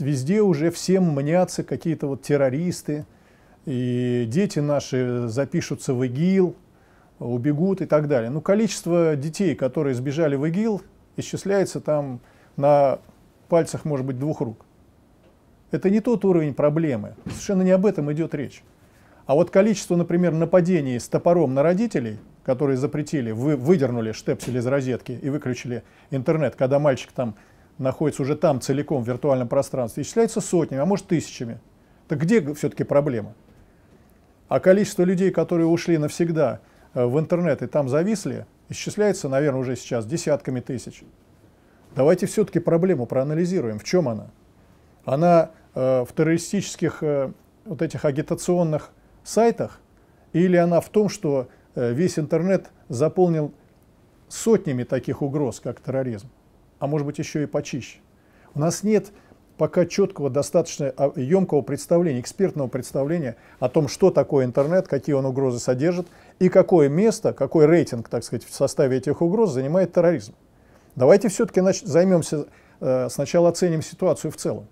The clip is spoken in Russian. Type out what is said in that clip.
везде уже всем мнятся какие-то вот террористы, и дети наши запишутся в ИГИЛ, убегут и так далее. Но ну, количество детей, которые сбежали в ИГИЛ, исчисляется там на пальцах, может быть, двух рук. Это не тот уровень проблемы. Совершенно не об этом идет речь. А вот количество, например, нападений с топором на родителей, которые запретили, вы, выдернули штепсель из розетки и выключили интернет, когда мальчик там находится уже там целиком в виртуальном пространстве, исчисляется сотнями, а может тысячами. Так где все-таки проблема? А количество людей, которые ушли навсегда э, в интернет и там зависли, исчисляется, наверное, уже сейчас десятками тысяч. Давайте все-таки проблему проанализируем. В чем она? Она э, в террористических э, вот этих агитационных сайтах или она в том, что э, весь интернет заполнил сотнями таких угроз, как терроризм? а может быть еще и почище. У нас нет пока четкого, достаточно емкого а, представления, экспертного представления о том, что такое интернет, какие он угрозы содержит и какое место, какой рейтинг, так сказать, в составе этих угроз занимает терроризм. Давайте все-таки займемся, э, сначала оценим ситуацию в целом.